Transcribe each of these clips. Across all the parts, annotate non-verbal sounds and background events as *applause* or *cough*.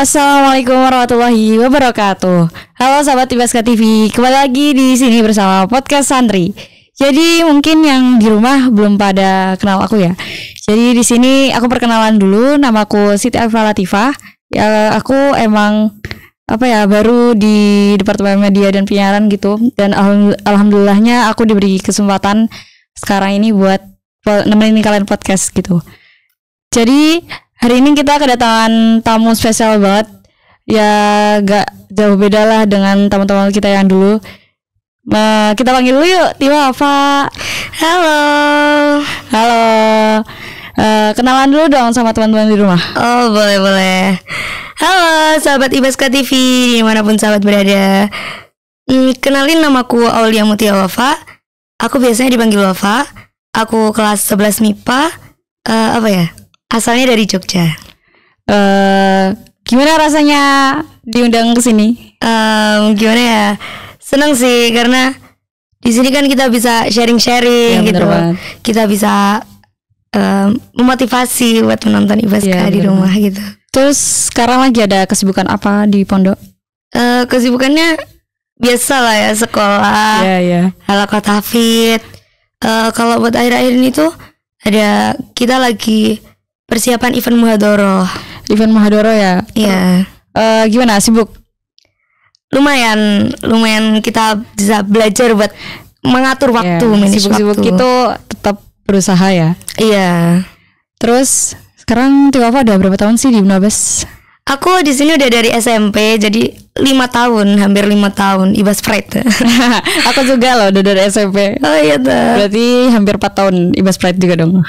Assalamualaikum warahmatullahi wabarakatuh. Halo sahabat Tibaska TV, kembali lagi di sini bersama podcast Santri. Jadi mungkin yang di rumah belum pada kenal aku ya. Jadi di sini aku perkenalan dulu, namaku Siti Alfa Latifah. Ya, aku emang apa ya baru di departemen media dan penyiaran gitu dan alhamdulillahnya aku diberi kesempatan sekarang ini buat nemenin kalian podcast gitu. Jadi Hari ini kita kedatangan tamu spesial banget. Ya gak jauh beda lah dengan teman-teman kita yang dulu. Nah, kita panggil dulu yuk, Tiwa apa? Halo. Halo. Uh, kenalan dulu dong sama teman-teman di rumah. Oh, boleh boleh. Halo, sahabat Ibaska TV dimanapun sahabat berada. Hmm, kenalin namaku Aulia Mutia Wafa. Aku biasanya dipanggil Wafa. Aku kelas 11 MIPA. Uh, apa ya? Asalnya dari Jogja. Uh, gimana rasanya diundang ke sini? Um, gimana ya? Seneng sih karena di sini kan kita bisa sharing-sharing ya, gitu. Banget. Kita bisa um, memotivasi buat menonton Ibaska ya, di rumah rumah gitu. Terus sekarang lagi ada kesibukan apa di pondok? Uh, kesibukannya biasa lah ya sekolah, ya. yeah. halakot Uh, eh, kalau buat akhir-akhir ini tuh ada kita lagi Persiapan event Muhadoro. Event Muhadoro ya. Iya. Uh, gimana sibuk? Lumayan, lumayan kita bisa belajar buat mengatur iya. waktu, yeah, sibuk-sibuk itu tetap berusaha ya. Iya. Terus sekarang apa udah berapa tahun sih di Unabes? Aku di sini udah dari SMP, jadi lima tahun, hampir lima tahun, ibas *laughs* pride. aku juga loh, udah dari SMP. Oh iya tuh. Berarti hampir empat tahun ibas pride juga dong.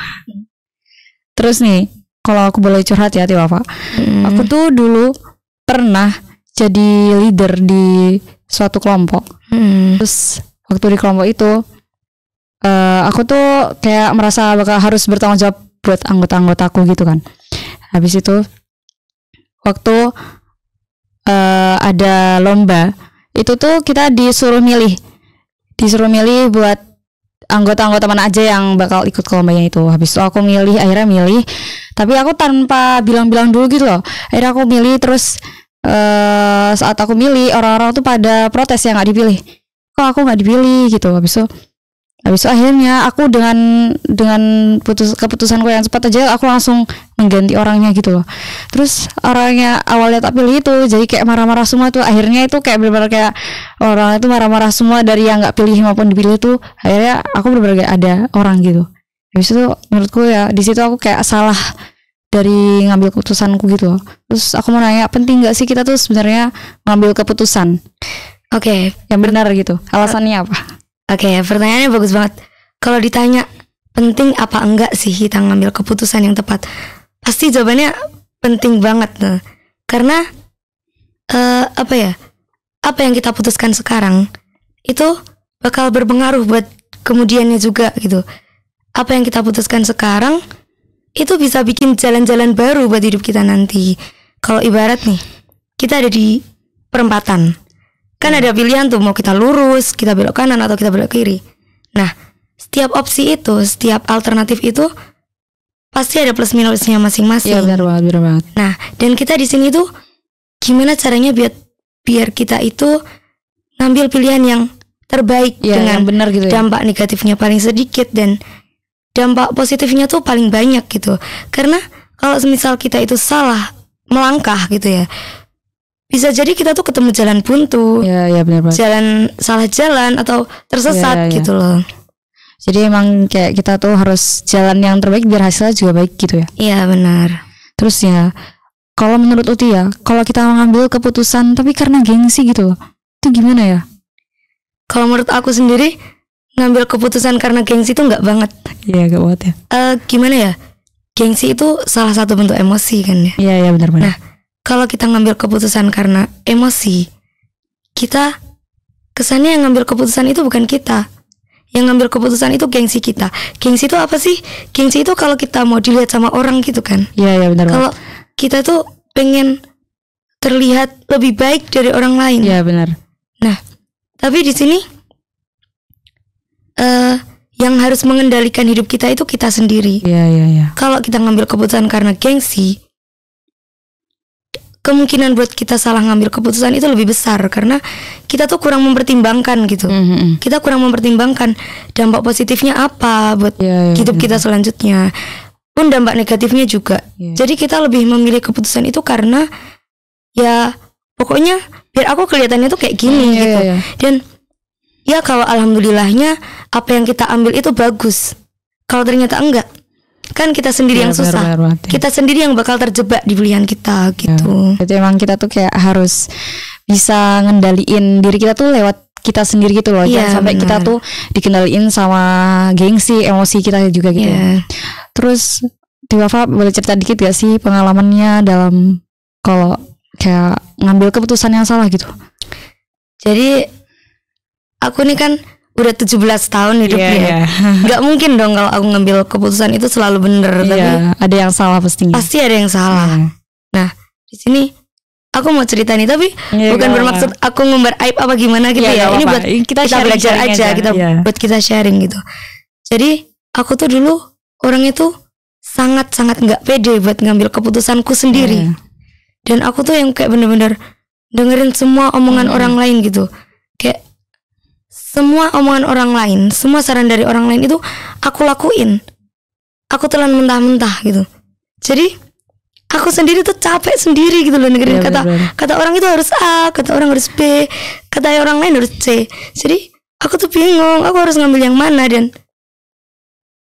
Terus nih, kalau aku boleh curhat ya Tiwafa. Hmm. Aku tuh dulu pernah jadi leader di suatu kelompok. Hmm. Terus waktu di kelompok itu uh, aku tuh kayak merasa bakal harus bertanggung jawab buat anggota-anggotaku gitu kan. Habis itu waktu uh, ada lomba, itu tuh kita disuruh milih. Disuruh milih buat anggota-anggota mana aja yang bakal ikut ke lombanya itu. Habis itu aku milih, akhirnya milih. Tapi aku tanpa bilang-bilang dulu gitu loh. Akhirnya aku milih terus uh, saat aku milih orang-orang tuh pada protes yang nggak dipilih. Kok aku nggak dipilih gitu. Habis itu Habis akhirnya aku dengan dengan putus keputusanku yang cepat aja aku langsung mengganti orangnya gitu loh. Terus orangnya awalnya tak pilih itu jadi kayak marah-marah semua tuh akhirnya itu kayak benar-benar kayak orang itu marah-marah semua dari yang nggak pilih maupun dipilih itu akhirnya aku benar-benar kayak ada orang gitu. Habis itu menurutku ya di situ aku kayak salah dari ngambil keputusanku gitu loh. Terus aku mau nanya penting nggak sih kita tuh sebenarnya ngambil keputusan? Oke, okay. yang benar gitu. Alasannya apa? Oke, okay, pertanyaannya bagus banget. Kalau ditanya penting apa enggak sih kita ngambil keputusan yang tepat, pasti jawabannya penting banget. Nah. Karena uh, apa ya? Apa yang kita putuskan sekarang itu bakal berpengaruh buat kemudiannya juga gitu. Apa yang kita putuskan sekarang itu bisa bikin jalan-jalan baru buat hidup kita nanti. Kalau ibarat nih, kita ada di perempatan Kan ada pilihan tuh mau kita lurus, kita belok kanan atau kita belok kiri. Nah, setiap opsi itu, setiap alternatif itu pasti ada plus minusnya masing-masing. Iya benar banget, benar banget. Nah, dan kita di sini tuh gimana caranya biar biar kita itu ngambil pilihan yang terbaik ya, dengan yang benar gitu ya. dampak negatifnya paling sedikit dan dampak positifnya tuh paling banyak gitu. Karena kalau misal kita itu salah melangkah gitu ya, bisa jadi kita tuh ketemu jalan buntu, ya, ya, bener -bener. jalan salah jalan atau tersesat ya, ya, gitu loh. Jadi emang kayak kita tuh harus jalan yang terbaik biar hasilnya juga baik gitu ya. Iya benar. Terus ya kalau menurut Uti ya, kalau kita mengambil keputusan tapi karena gengsi gitu loh, itu gimana ya? Kalau menurut aku sendiri ngambil keputusan karena gengsi itu nggak banget. Iya nggak banget ya. Uh, gimana ya? Gengsi itu salah satu bentuk emosi kan ya. Iya iya benar-benar. Nah kalau kita ngambil keputusan karena emosi, kita kesannya yang ngambil keputusan itu bukan kita. Yang ngambil keputusan itu gengsi kita. Gengsi itu apa sih? Gengsi itu kalau kita mau dilihat sama orang gitu kan. Iya, iya benar. Kalau kita tuh pengen terlihat lebih baik dari orang lain. Iya, benar. Nah, tapi di sini uh, yang harus mengendalikan hidup kita itu kita sendiri. Iya, iya, iya. Kalau kita ngambil keputusan karena gengsi, kemungkinan buat kita salah ngambil keputusan itu lebih besar karena kita tuh kurang mempertimbangkan gitu. Mm -hmm. Kita kurang mempertimbangkan dampak positifnya apa buat yeah, yeah, hidup yeah. kita iya. selanjutnya. Pun dampak negatifnya juga. Yeah. Jadi kita lebih memilih keputusan itu karena ya pokoknya biar aku kelihatannya tuh kayak gini yeah, gitu. Yeah, yeah. Dan ya kalau alhamdulillahnya apa yang kita ambil itu bagus. Kalau ternyata enggak, kan kita sendiri ya, yang susah benar, benar. kita sendiri yang bakal terjebak di pilihan kita iya. gitu ya, jadi emang kita tuh kayak harus bisa ngendaliin diri kita tuh lewat kita sendiri gitu loh ya, jangan sampai benar. kita tuh dikendaliin sama gengsi emosi kita juga gitu ya. terus -tiba, boleh cerita dikit gak sih pengalamannya dalam kalau kayak ngambil keputusan yang salah gitu jadi aku nih kan udah 17 tahun hidupnya. Yeah, *laughs* yeah. Gak mungkin dong kalau aku ngambil keputusan itu selalu bener. Yeah, tapi ada yang salah pastinya. Pasti ada yang salah. Yeah. Nah di sini aku mau cerita nih tapi yeah, bukan bermaksud aku ngumbar aib apa gimana gitu yeah, ya. Ini buat kita, kita sharing, belajar sharing aja, aja. kita yeah. buat kita sharing gitu. Jadi aku tuh dulu orang itu sangat sangat nggak pede buat ngambil keputusanku sendiri. Yeah. Dan aku tuh yang kayak bener-bener dengerin semua omongan -hmm. orang lain gitu semua omongan orang lain, semua saran dari orang lain itu aku lakuin. Aku telan mentah-mentah gitu. Jadi aku sendiri tuh capek sendiri gitu loh negeri ya, kata kata orang itu harus A, kata orang harus B, kata orang lain harus C. Jadi aku tuh bingung, aku harus ngambil yang mana dan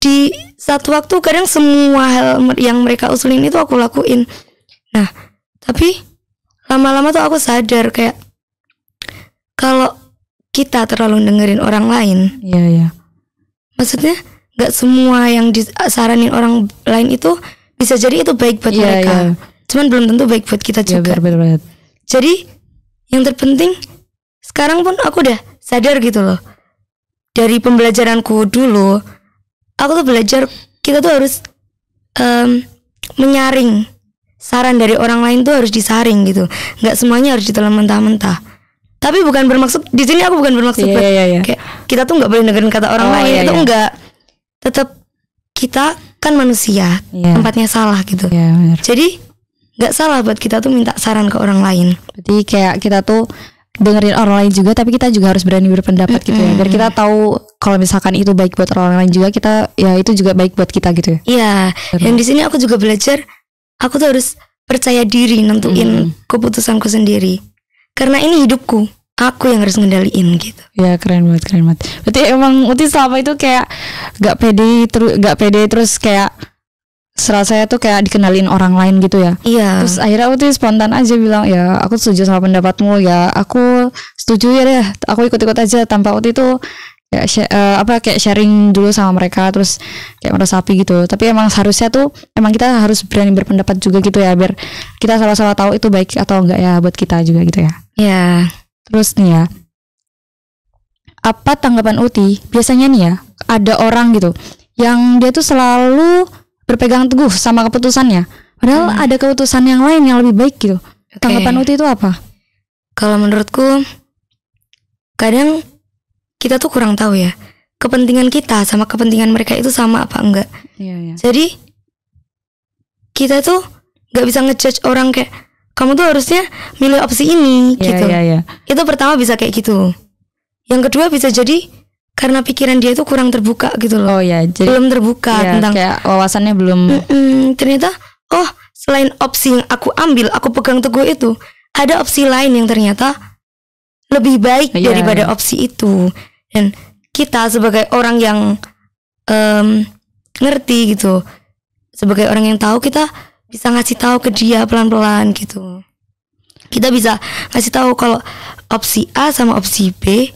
di satu waktu kadang semua hal yang mereka usulin itu aku lakuin. Nah, tapi lama-lama tuh aku sadar kayak kalau kita terlalu dengerin orang lain. Iya yeah, iya. Maksudnya nggak semua yang disaranin orang lain itu bisa jadi itu baik buat yeah, mereka. Yeah. Cuman belum tentu baik buat kita iya, juga. Yeah, Jadi yang terpenting sekarang pun aku udah sadar gitu loh. Dari pembelajaranku dulu, aku tuh belajar kita tuh harus um, menyaring saran dari orang lain tuh harus disaring gitu. Nggak semuanya harus ditelan mentah-mentah tapi bukan bermaksud di sini aku bukan bermaksud yeah, yeah, yeah. Iya. kayak kita tuh nggak boleh dengerin kata orang oh, lain yeah, itu iya. yeah. enggak tetap kita kan manusia yeah. tempatnya salah gitu yeah, bener. jadi nggak salah buat kita tuh minta saran ke orang lain jadi kayak kita tuh dengerin orang lain juga tapi kita juga harus berani berpendapat gitu ya biar kita tahu kalau misalkan itu baik buat orang lain juga kita ya itu juga baik buat kita gitu ya iya dan di sini aku juga belajar aku tuh harus percaya diri nentuin mm -hmm. keputusanku sendiri karena ini hidupku aku yang harus ngendaliin gitu. Ya keren banget, keren banget. Berarti emang Uti selama itu kayak gak pede terus, gak pede terus kayak serasa saya tuh kayak dikenalin orang lain gitu ya. Iya. Terus akhirnya Uti spontan aja bilang ya aku setuju sama pendapatmu ya aku setuju ya deh. Aku ikut-ikut aja tanpa Uti tuh kayak uh, eh, apa kayak sharing dulu sama mereka terus kayak meresapi gitu tapi emang seharusnya tuh emang kita harus berani berpendapat juga gitu ya biar kita sama-sama tahu itu baik atau enggak ya buat kita juga gitu ya ya yeah. terus nih ya apa tanggapan Uti biasanya nih ya ada orang gitu yang dia tuh selalu berpegang teguh sama keputusannya padahal hmm. ada keputusan yang lain yang lebih baik gitu okay. tanggapan Uti itu apa kalau menurutku kadang kita tuh kurang tahu ya kepentingan kita sama kepentingan mereka itu sama apa enggak. Yeah, yeah. Jadi kita tuh nggak bisa ngejudge orang kayak kamu tuh harusnya milih opsi ini yeah, gitu. Yeah, yeah. Itu pertama bisa kayak gitu. Yang kedua bisa jadi karena pikiran dia itu kurang terbuka gitu loh. Oh ya, jadi belum terbuka yeah, tentang kayak wawasannya belum. Mm -mm, ternyata oh selain opsi yang aku ambil, aku pegang teguh itu, ada opsi lain yang ternyata lebih baik yeah. daripada iya. opsi itu dan kita sebagai orang yang um, ngerti gitu sebagai orang yang tahu kita bisa ngasih tahu ke dia pelan-pelan gitu kita bisa ngasih tahu kalau opsi A sama opsi B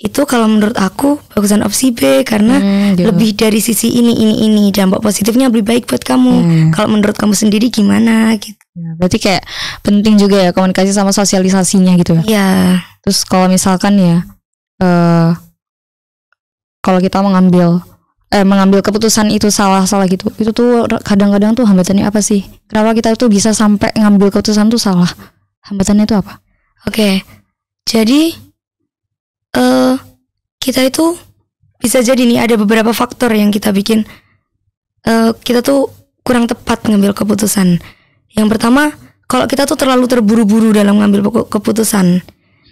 itu kalau menurut aku bagusan opsi B karena hmm, gitu. lebih dari sisi ini ini ini dampak positifnya lebih baik buat kamu hmm. kalau menurut kamu sendiri gimana gitu ya, berarti kayak penting juga ya komunikasi sama sosialisasinya gitu ya, ya. terus kalau misalkan ya uh, kalau kita mengambil eh, mengambil keputusan itu salah-salah gitu. Itu tuh kadang-kadang tuh hambatannya apa sih? Kenapa kita tuh bisa sampai ngambil keputusan tuh salah? Hambatannya itu apa? Oke. Jadi eh uh, kita itu bisa jadi nih ada beberapa faktor yang kita bikin uh, kita tuh kurang tepat ngambil keputusan. Yang pertama, kalau kita tuh terlalu terburu-buru dalam ngambil keputusan.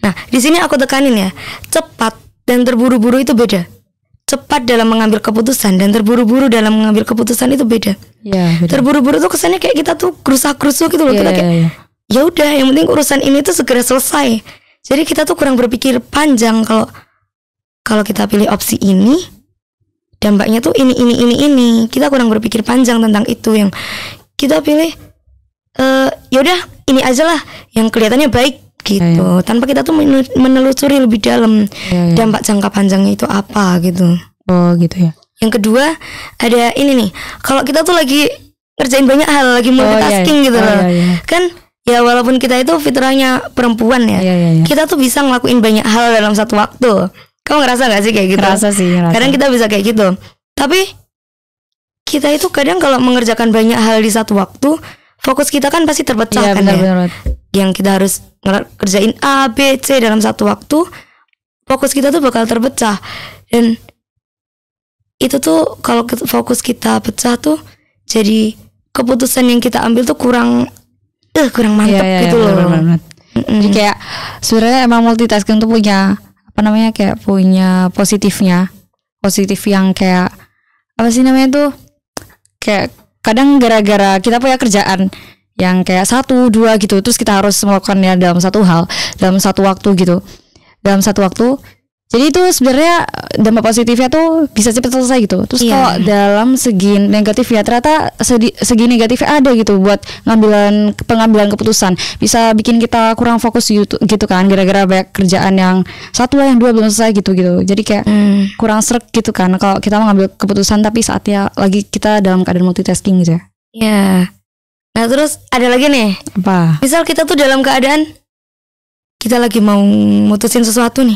Nah, di sini aku tekanin ya, cepat dan terburu-buru itu beda cepat dalam mengambil keputusan dan terburu-buru dalam mengambil keputusan itu beda. Ya, Terburu-buru tuh kesannya kayak kita tuh kerusak-kerusuk gitu loh. Ya, kita iya, kayak iya. ya udah yang penting urusan ini tuh segera selesai. Jadi kita tuh kurang berpikir panjang kalau kalau kita pilih opsi ini dampaknya tuh ini ini ini ini. Kita kurang berpikir panjang tentang itu yang kita pilih uh, ya udah ini aja lah yang kelihatannya baik Iya, iya. gitu. Tanpa kita tuh menelusuri lebih dalam iya, dampak jangka panjangnya itu apa gitu. Oh gitu ya. Yang kedua ada ini nih. Kalau kita tuh lagi ngerjain banyak hal, lagi oh, multitasking gitu oh, gitu loh. Oh, kan ya walaupun kita itu fitrahnya perempuan ya, yeah, yeah, yeah. kita tuh bisa ngelakuin banyak hal dalam satu waktu. Kamu ngerasa gak sih kayak gitu? Ngerasa sih. Ngerasa. Kadang kita bisa kayak gitu. Tapi kita itu kadang kalau mengerjakan banyak hal di satu waktu, fokus kita kan pasti terpecah yeah, kan bener, ya. Bener, bener yang kita harus kerjain A, B, C dalam satu waktu, fokus kita tuh bakal terpecah. Dan itu tuh kalau fokus kita pecah tuh jadi keputusan yang kita ambil tuh kurang eh uh, kurang iya, mantap yeah, yeah, gitu yeah, loh. Bener -bener. Mm -mm. Jadi kayak sebenarnya emang multitasking tuh punya apa namanya kayak punya positifnya. Positif yang kayak apa sih namanya tuh? Kayak kadang gara-gara kita punya kerjaan yang kayak satu dua gitu terus kita harus melakukannya dalam satu hal dalam satu waktu gitu dalam satu waktu jadi itu sebenarnya eh, dampak positifnya tuh bisa cepat selesai gitu. Terus yeah. kalau dalam segi negatif ya ternyata segi, negatif negatifnya ada gitu buat ngambilan pengambilan keputusan. Bisa bikin kita kurang fokus gitu, gitu kan gara-gara banyak kerjaan yang satu yang dua belum selesai gitu gitu. Jadi kayak mm. kurang serak gitu kan kalau kita mengambil keputusan tapi saatnya lagi kita dalam keadaan multitasking gitu ya. Yeah. Nah terus ada lagi nih. Apa? Misal kita tuh dalam keadaan kita lagi mau mutusin sesuatu nih,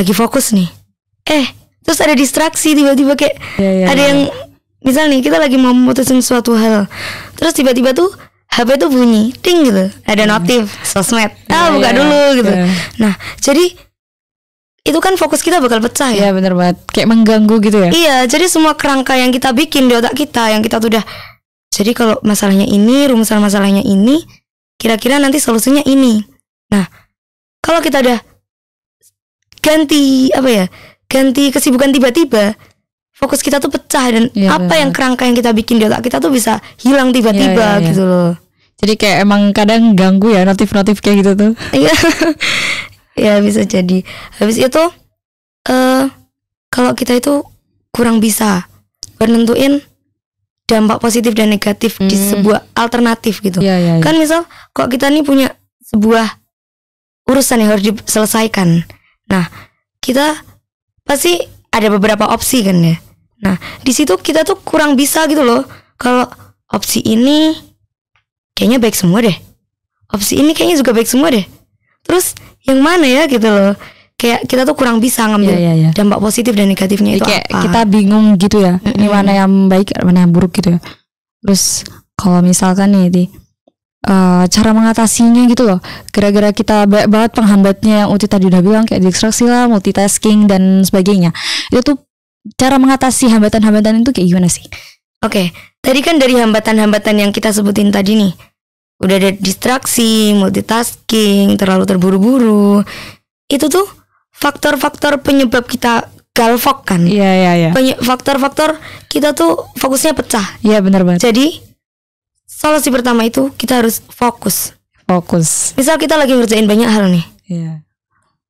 lagi fokus nih. Eh terus ada distraksi tiba-tiba kayak ya, ya, ada iya. yang misal nih kita lagi mau mutusin suatu hal, terus tiba-tiba tuh HP tuh bunyi ting gitu, ada hmm. notif sosmed, iya, ah buka iya, dulu gitu. Nah jadi itu kan fokus kita bakal pecah ya. Iya bener banget, kayak mengganggu gitu ya. Iya, jadi semua kerangka yang kita bikin di otak kita, yang kita tuh udah jadi kalau masalahnya ini, rumusan masalahnya ini, kira-kira nanti solusinya ini. Nah, kalau kita udah ganti apa ya? Ganti kesibukan tiba-tiba, fokus kita tuh pecah dan ya, apa benar. yang kerangka yang kita bikin di otak kita tuh bisa hilang tiba-tiba ya, ya, gitu loh. Jadi kayak emang kadang ganggu ya notif-notif kayak gitu tuh. *laughs* Iya. ya bisa jadi. Habis itu eh uh, kalau kita itu kurang bisa menentuin dampak positif dan negatif hmm. di sebuah alternatif gitu. Ya, ya, ya. Kan misal kok kita nih punya sebuah urusan yang harus diselesaikan. Nah, kita pasti ada beberapa opsi kan ya. Nah, di situ kita tuh kurang bisa gitu loh. Kalau opsi ini kayaknya baik semua deh. Opsi ini kayaknya juga baik semua deh. Terus yang mana ya gitu loh kayak kita tuh kurang bisa ngambil yeah, yeah, yeah. dampak positif dan negatifnya Jadi itu kayak apa. Kita bingung gitu ya. Mm-hmm. Ini mana yang baik, mana yang buruk gitu ya. Terus kalau misalkan nih di uh, eh, cara mengatasinya gitu loh. Gara-gara kita banyak banget penghambatnya yang Uti tadi udah bilang kayak distraksi lah, multitasking dan sebagainya. Itu tuh cara mengatasi hambatan-hambatan itu kayak gimana sih? Oke, okay. tadi kan dari hambatan-hambatan yang kita sebutin tadi nih, udah ada distraksi, multitasking, terlalu terburu-buru. Itu tuh faktor-faktor penyebab kita galvok kan. Iya iya iya. Faktor-faktor kita tuh fokusnya pecah. Iya benar banget. Jadi solusi pertama itu kita harus fokus. Fokus. Misal kita lagi ngerjain banyak hal nih. Iya.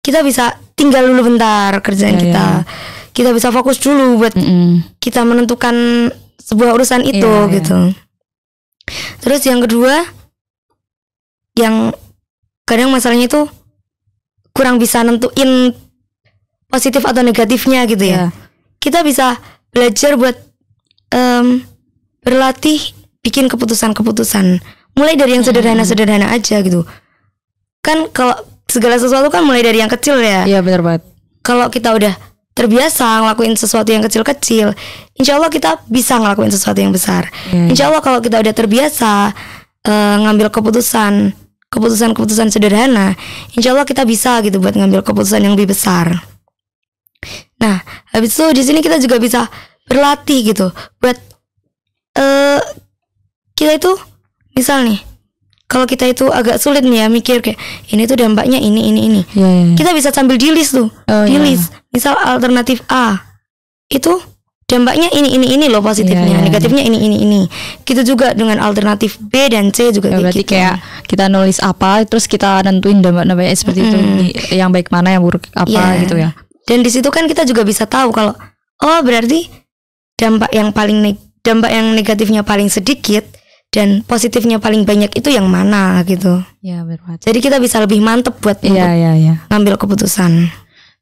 Kita bisa tinggal dulu bentar kerjaan ya, kita. Ya. Kita bisa fokus dulu buat mm -mm. kita menentukan sebuah urusan itu ya, gitu. Ya. Terus yang kedua yang kadang masalahnya itu kurang bisa nentuin positif atau negatifnya gitu ya. Yeah. Kita bisa belajar buat um, berlatih bikin keputusan-keputusan. Mulai dari yang hmm. sederhana-sederhana aja gitu. Kan kalau segala sesuatu kan mulai dari yang kecil ya. Iya yeah, benar banget. Kalau kita udah terbiasa ngelakuin sesuatu yang kecil-kecil, insya Allah kita bisa ngelakuin sesuatu yang besar. Yeah. Iya. Insya Allah kalau kita udah terbiasa uh, ngambil keputusan keputusan-keputusan sederhana, insya Allah kita bisa gitu buat ngambil keputusan yang lebih besar. Nah, habis itu di sini kita juga bisa berlatih gitu buat uh, kita itu misal nih kalau kita itu agak sulit nih ya mikir kayak ini tuh dampaknya ini ini ini yeah, iya. kita bisa sambil di list tuh oh, di iya. list misal alternatif A itu dampaknya ini ini ini loh positifnya, yeah. Iya, iya. negatifnya ini ini ini. Kita gitu juga dengan alternatif B dan C juga ya, berarti gitu. kayak kita nulis apa terus kita nentuin dampak-dampaknya seperti mm. itu yang baik mana yang buruk apa yeah. gitu ya. Dan di situ kan kita juga bisa tahu kalau oh berarti dampak yang paling dampak yang negatifnya paling sedikit dan positifnya paling banyak itu yang mana gitu. Ya, benar. Jadi kita bisa lebih mantep buat ya, ya, ya. ngambil keputusan.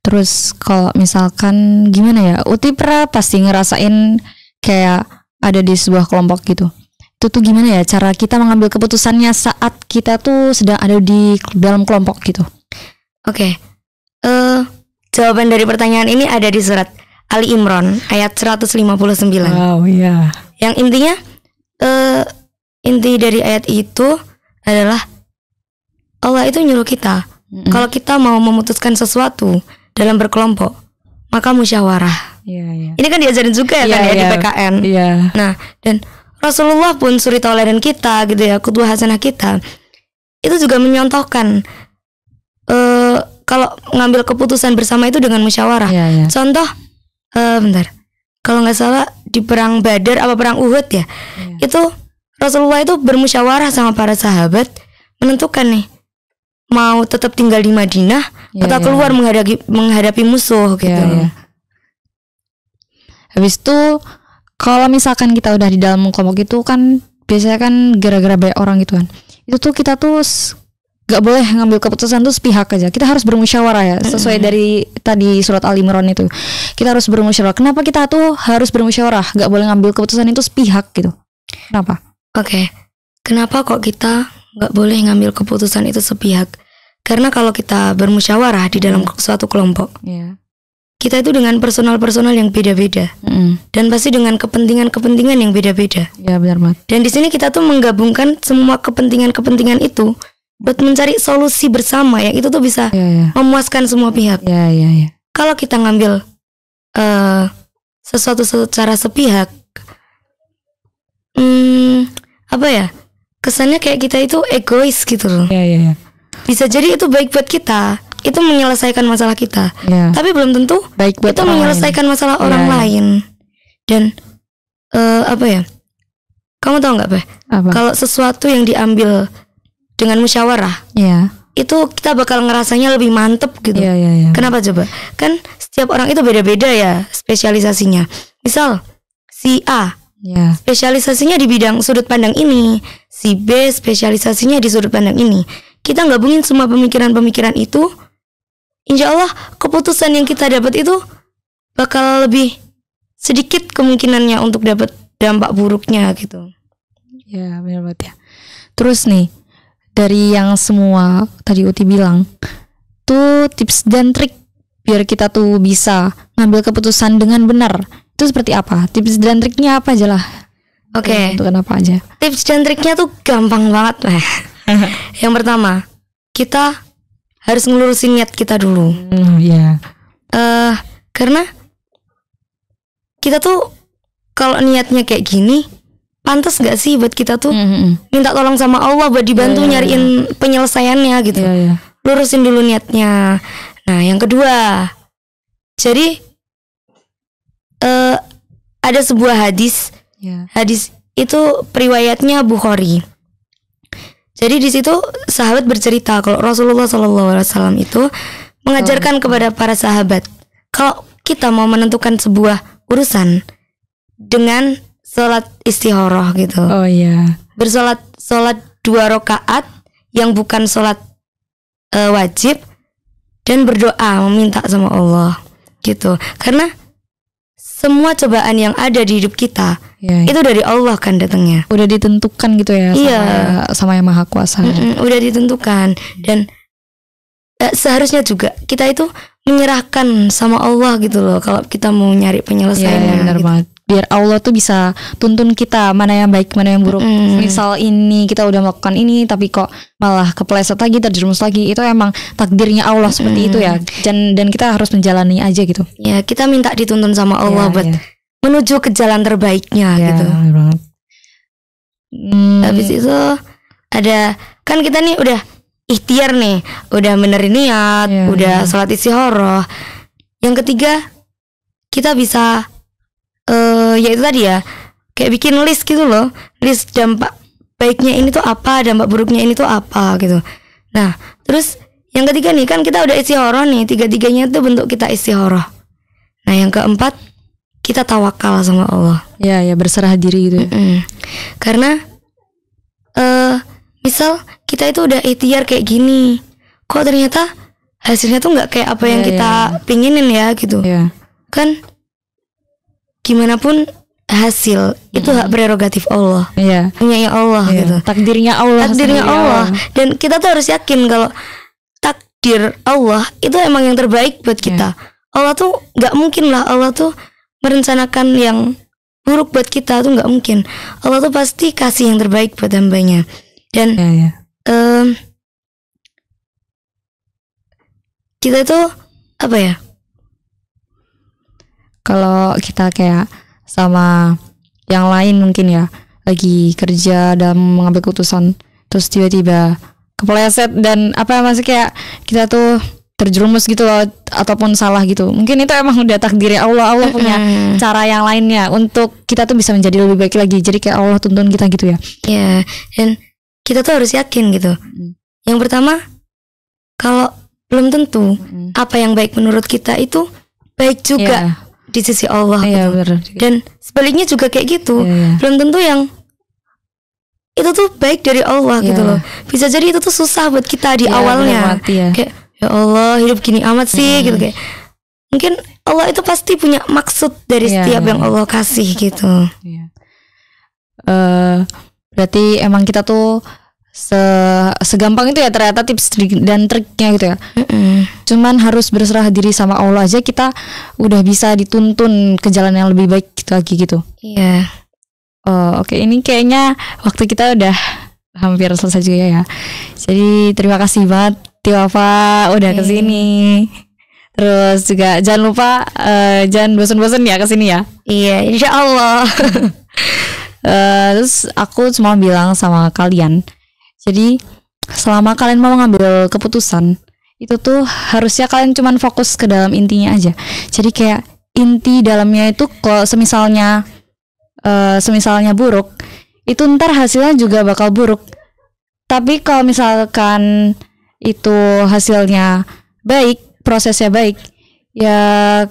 Terus kalau misalkan gimana ya, Uti pernah pasti ngerasain kayak ada di sebuah kelompok gitu. Itu tuh gimana ya cara kita mengambil keputusannya saat kita tuh sedang ada di dalam kelompok gitu. Oke. Okay. Uh, eh, jawaban dari pertanyaan ini ada di surat Ali Imron ayat 159. Wow, iya. Yeah. Yang intinya uh, inti dari ayat itu adalah Allah itu nyuruh kita mm -hmm. kalau kita mau memutuskan sesuatu dalam berkelompok maka musyawarah. Ya, ya. Ini kan diajarin juga ya ya kan ya ya di PKN. Ya. Iya. Nah dan Rasulullah pun suri toleran kita gitu ya kutu hasanah kita itu juga menyontohkan uh, kalau ngambil keputusan bersama itu dengan musyawarah. Ya, ya. Contoh uh, bentar kalau nggak salah di perang Badar apa perang Uhud ya ya. itu Rasulullah itu bermusyawarah sama para sahabat menentukan nih mau tetap tinggal di Madinah yeah, atau iya, keluar yeah. menghadapi menghadapi musuh iya, gitu. Yeah, yeah. Habis itu kalau misalkan kita udah di dalam kelompok itu kan biasanya kan gara-gara banyak orang gitu kan. Itu tuh kita tuh gak boleh ngambil keputusan tuh sepihak aja. Kita harus bermusyawarah ya sesuai dari tadi surat Al Imran itu. Kita harus bermusyawarah. Kenapa kita tuh harus bermusyawarah? Gak boleh ngambil keputusan itu sepihak gitu. Kenapa? Oke. Okay. Kenapa kok kita gak boleh ngambil keputusan itu sepihak? Karena kalau kita bermusyawarah di dalam hmm. suatu kelompok, yeah. kita itu dengan personal-personal yang beda-beda mm. dan pasti dengan kepentingan-kepentingan yang beda-beda. yeah, iya, Dan di sini kita tuh menggabungkan semua kepentingan-kepentingan itu buat mencari solusi bersama yang itu tuh bisa yeah, yeah. memuaskan semua pihak. Yeah, yeah, yeah. Kalau kita ngambil uh, sesuatu secara sepihak, hmm, apa ya? Kesannya kayak kita itu egois gitu loh. Yeah, yeah, yeah bisa jadi itu baik buat kita, itu menyelesaikan masalah kita. Yeah. Tapi belum tentu baik buat itu menyelesaikan lain. masalah ya. orang yeah. lain. Dan uh, apa ya? Kamu tahu nggak, Beh? Kalau sesuatu yang diambil dengan musyawarah, yeah. itu kita bakal ngerasanya lebih mantep gitu. Yeah, yeah, yeah. Kenapa coba? Kan setiap orang itu beda-beda ya spesialisasinya. Misal si A yeah. spesialisasinya di bidang sudut pandang ini, si B spesialisasinya di sudut pandang ini kita gabungin semua pemikiran-pemikiran itu, insya Allah keputusan yang kita dapat itu bakal lebih sedikit kemungkinannya untuk dapat dampak buruknya gitu. Ya benar banget ya. Terus nih dari yang semua tadi Uti bilang tuh tips dan trik biar kita tuh bisa ngambil keputusan dengan benar itu seperti apa? Tips dan triknya apa aja lah? Oke. Okay. Untuk apa aja? Tips dan triknya tuh gampang banget lah *laughs* yang pertama kita harus ngelurusin niat kita dulu mm, yeah. Iya. uh, karena kita tuh kalau niatnya kayak gini pantas gak sih buat kita tuh mm-hmm. minta tolong sama Allah buat dibantu yeah, yeah, nyariin yeah. penyelesaiannya gitu yeah, yeah. lurusin dulu niatnya nah yang kedua jadi uh, ada sebuah hadis yeah. hadis itu periwayatnya Bukhari jadi di situ sahabat bercerita kalau Rasulullah Shallallahu Alaihi Wasallam itu mengajarkan hmm. kepada para sahabat kalau kita mau menentukan sebuah urusan dengan sholat istihoroh gitu. Oh iya. Bersolat sholat dua rakaat yang bukan sholat uh, wajib dan berdoa meminta sama Allah gitu. Karena semua cobaan yang ada di hidup kita ya, ya. itu dari Allah kan datangnya. Udah ditentukan gitu ya iya. sama sama yang Maha Kuasa. Mm -mm, udah ditentukan dan eh, seharusnya juga kita itu menyerahkan sama Allah gitu loh kalau kita mau nyari iya, iya, penyelesaian ya, ya, gitu biar Allah tuh bisa tuntun kita mana yang baik mana yang buruk mm. misal ini kita udah melakukan ini tapi kok malah kepleset lagi terjerumus lagi itu emang takdirnya Allah seperti mm. itu ya dan dan kita harus menjalani aja gitu ya kita minta dituntun sama Allah ya, buat ya. menuju ke jalan terbaiknya ya, gitu banget. Hmm. habis itu ada kan kita nih udah ikhtiar nih udah benerin niat ya, udah ya. sholat horoh. yang ketiga kita bisa uh, ya itu tadi ya kayak bikin list gitu loh list dampak baiknya ini tuh apa dampak buruknya ini tuh apa gitu nah terus yang ketiga nih kan kita udah isi horor nih tiga tiganya tuh bentuk kita isi horor nah yang keempat kita tawakal sama Allah ya ya berserah diri gitu mm -mm. karena uh, misal kita itu udah ikhtiar kayak gini kok ternyata hasilnya tuh nggak kayak apa yeah, yang ya, kita yeah. pinginin ya gitu yeah. kan gimana pun hasil hmm. itu hak prerogatif Allah, yeah. Allah yeah. gitu. Takdirnya Allah. Takdirnya Allah. Ya. Allah. Dan kita tuh harus yakin kalau takdir Allah itu emang yang terbaik buat iya. kita. Yeah. Allah tuh nggak mungkin lah Allah tuh merencanakan yang buruk buat kita tuh nggak mungkin. Allah tuh pasti kasih yang terbaik buat hambanya. Dan yeah, yeah. Um, kita tuh apa ya? kalau kita kayak sama yang lain mungkin ya lagi kerja dan mengambil keputusan terus tiba-tiba kepleset dan apa ya, masih kayak kita tuh terjerumus gitu loh ataupun salah gitu mungkin itu emang udah takdir ya, Allah Allah punya cara yang lainnya untuk kita tuh bisa menjadi lebih baik lagi jadi kayak Allah tuntun kita gitu ya ya yeah. dan kita tuh harus yakin gitu mm. yang pertama kalau belum tentu mm. apa yang baik menurut kita itu baik juga yeah di sisi Allah iya, gitu. bener. dan sebaliknya juga kayak gitu iya, iya, belum tentu yang itu tuh baik dari Allah iya. gitu loh bisa jadi itu tuh susah buat kita di iya, awalnya mati, ya. kayak ya Allah hidup gini amat sih iya, iya. gitu kayak mungkin Allah itu pasti punya maksud dari iya, setiap iya. yang Allah kasih gitu iya. uh, berarti emang kita tuh se segampang itu ya ternyata tips trik dan triknya gitu ya. Mm-mm. Cuman harus berserah diri sama Allah aja kita udah bisa dituntun ke jalan yang lebih baik gitu lagi gitu. Iya. Yeah. Oh, oke okay. ini kayaknya waktu kita udah hampir selesai juga ya. Jadi terima kasih banget Tiwafa udah okay. Iya. kesini. Terus juga jangan lupa uh, jangan bosan-bosan ya kesini ya. Iya, yeah, insya Allah. uh, *laughs* terus aku cuma bilang sama kalian, jadi selama kalian mau ngambil keputusan itu tuh harusnya kalian cuman fokus ke dalam intinya aja. Jadi kayak inti dalamnya itu kalau semisalnya uh, semisalnya buruk itu ntar hasilnya juga bakal buruk. Tapi kalau misalkan itu hasilnya baik, prosesnya baik, ya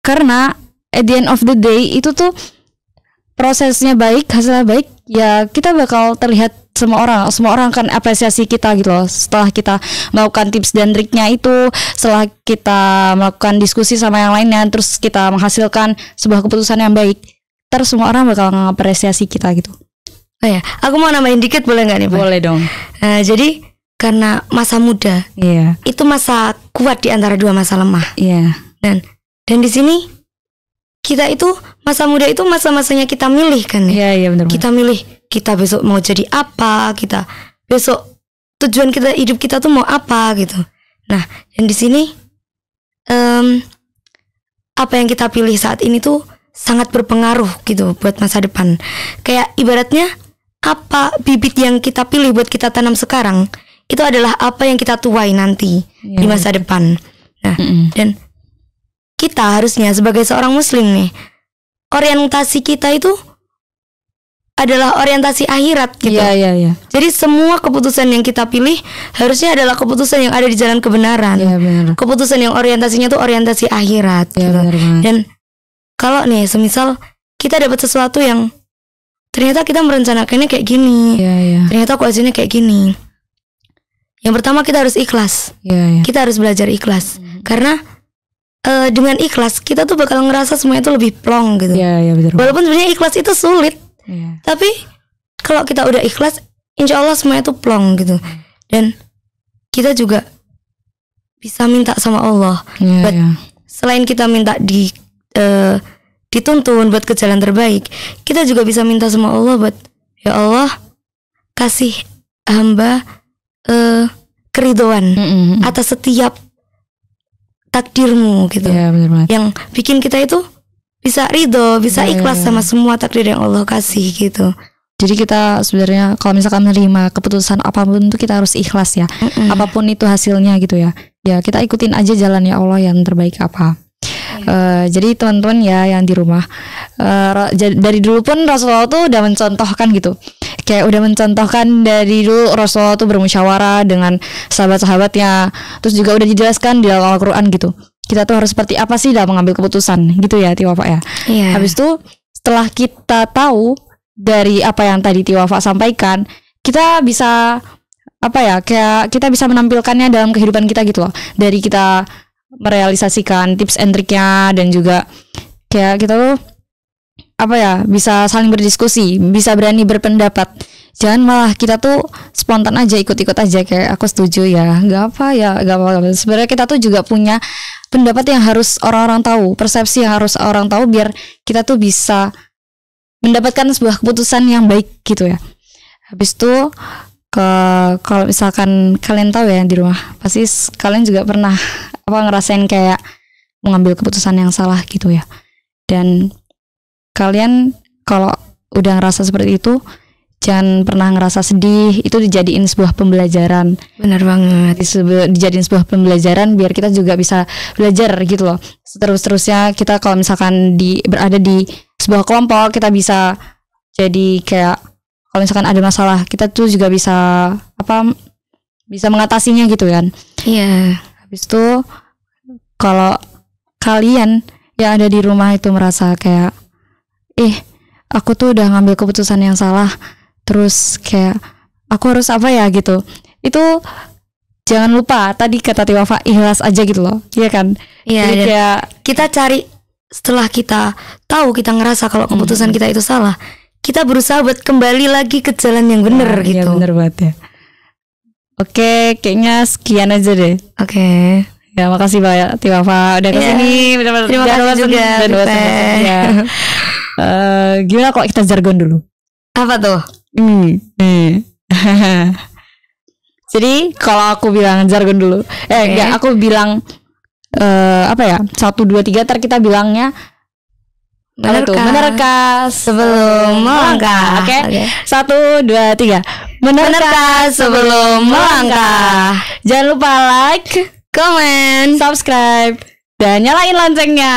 karena at the end of the day itu tuh prosesnya baik, hasilnya baik, ya kita bakal terlihat semua orang semua orang akan apresiasi kita gitu loh setelah kita melakukan tips dan triknya itu setelah kita melakukan diskusi sama yang lainnya terus kita menghasilkan sebuah keputusan yang baik terus semua orang bakal mengapresiasi kita gitu Oh ya, aku mau nambahin dikit boleh nggak nih? Boleh dong. Uh, jadi karena masa muda, yeah. itu masa kuat di antara dua masa lemah. Iya. Yeah. Dan dan di sini kita itu masa muda itu masa-masanya kita milih kan ya. Iya, iya benar. Kita milih kita besok mau jadi apa, kita besok tujuan kita hidup kita tuh mau apa gitu. Nah, dan di sini um, apa yang kita pilih saat ini tuh sangat berpengaruh gitu buat masa depan. Kayak ibaratnya apa bibit yang kita pilih buat kita tanam sekarang itu adalah apa yang kita tuai nanti ya, di iya. masa depan. Nah, mm -mm. dan kita harusnya sebagai seorang muslim nih orientasi kita itu adalah orientasi akhirat gitu. Iya, iya, iya. Jadi semua keputusan yang kita pilih harusnya adalah keputusan yang ada di jalan kebenaran. Iya, benar. Keputusan yang orientasinya tuh orientasi akhirat iya, gitu. Benar Dan kalau nih semisal kita dapat sesuatu yang ternyata kita merencanakannya kayak gini. Iya, iya. Ternyata kok kayak gini. Yang pertama kita harus ikhlas. Iya, iya. Kita harus belajar ikhlas. Mm -hmm. Karena uh, dengan ikhlas kita tuh bakal ngerasa semuanya itu lebih plong gitu. Iya, iya betul. Walaupun sebenarnya ikhlas itu sulit. Iya. Tapi kalau kita udah ikhlas, insya Allah semuanya itu plong gitu. Iya. Dan kita juga bisa minta sama Allah. Iya, But iya. selain kita minta di uh, dituntun buat ke jalan terbaik, kita juga bisa minta sama Allah buat ya Allah kasih hamba uh, keridoan mm -hmm. atas setiap takdirmu gitu. Ya, bener -bener. Yang bikin kita itu bisa ridho, bisa yeah. ikhlas iya, sama iya. semua takdir yang Allah kasih gitu. Jadi kita sebenarnya kalau misalkan menerima keputusan apapun itu kita harus ikhlas ya. Mm -mm. Apapun itu hasilnya gitu ya. Ya kita ikutin aja jalannya Allah yang terbaik apa. Uh, jadi teman-teman ya yang di rumah uh, dari dulu pun Rasulullah tuh udah mencontohkan gitu kayak udah mencontohkan dari dulu Rasulullah tuh bermusyawarah dengan sahabat-sahabatnya terus juga udah dijelaskan di dalam Al-Qur'an gitu kita tuh harus seperti apa sih dalam mengambil keputusan gitu ya Tiwafa ya yeah. habis itu setelah kita tahu dari apa yang tadi Tiwafa sampaikan kita bisa apa ya kayak kita bisa menampilkannya dalam kehidupan kita gitu loh dari kita merealisasikan tips and triknya dan juga kayak kita tuh apa ya bisa saling berdiskusi bisa berani berpendapat jangan malah kita tuh spontan aja ikut-ikut aja kayak aku setuju ya nggak apa ya nggak apa, apa. sebenarnya kita tuh juga punya pendapat yang harus orang-orang tahu persepsi yang harus orang tahu biar kita tuh bisa mendapatkan sebuah keputusan yang baik gitu ya habis itu ke kalau misalkan kalian tahu ya di rumah pasti kalian juga pernah apa ngerasain kayak mengambil keputusan yang salah gitu ya dan kalian kalau udah ngerasa seperti itu jangan pernah ngerasa sedih itu dijadiin sebuah pembelajaran benar banget dijadiin sebuah pembelajaran biar kita juga bisa belajar gitu loh terus terusnya kita kalau misalkan di berada di sebuah kelompok kita bisa jadi kayak kalau misalkan ada masalah kita tuh juga bisa apa bisa mengatasinya gitu kan iya habis itu kalau kalian yang ada di rumah itu merasa kayak eh aku tuh udah ngambil keputusan yang salah terus kayak aku harus apa ya gitu itu jangan lupa tadi kata Tiwafa ikhlas aja gitu loh iya kan iya Jadi kayak kita cari setelah kita tahu kita ngerasa kalau hmm. keputusan kita itu salah kita berusaha buat kembali lagi ke jalan yang benar nah, gitu iya benar banget ya Oke, kayaknya sekian aja deh. Oke. Ya, makasih banyak Tiwafa udah kesini. Iya. Yeah. Terima kasih juga. juga. ya. *laughs* Eh, gimana kalau kita jargon dulu? Apa tuh? Hmm. hmm. *laughs* Jadi kalau aku bilang jargon dulu, eh okay. enggak, aku bilang uh, apa ya? Satu dua tiga, ntar kita bilangnya menerka, menerka sebelum melangkah. Oke, satu dua tiga, menerka, menerka sebelum melangkah. Jangan lupa like, comment, subscribe, dan nyalain loncengnya.